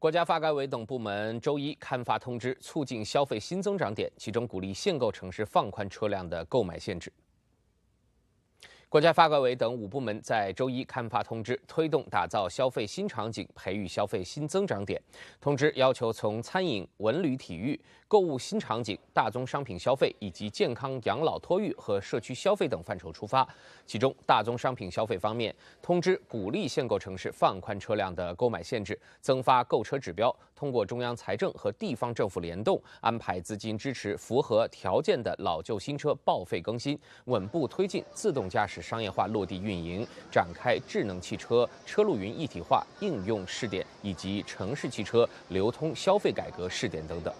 国家发改委等部门周一刊发通知，促进消费新增长点，其中鼓励限购城市放宽车辆的购买限制。国家发改委等五部门在周一刊发通知，推动打造消费新场景，培育消费新增长点。通知要求从餐饮、文旅、体育、购物新场景、大宗商品消费以及健康、养老、托育和社区消费等范畴出发。其中，大宗商品消费方面，通知鼓励限购城市放宽车辆的购买限制，增发购车指标。通过中央财政和地方政府联动，安排资金支持符合条件的老旧新车报废更新，稳步推进自动驾驶。商业化落地运营，展开智能汽车车路云一体化应用试点，以及城市汽车流通消费改革试点等等。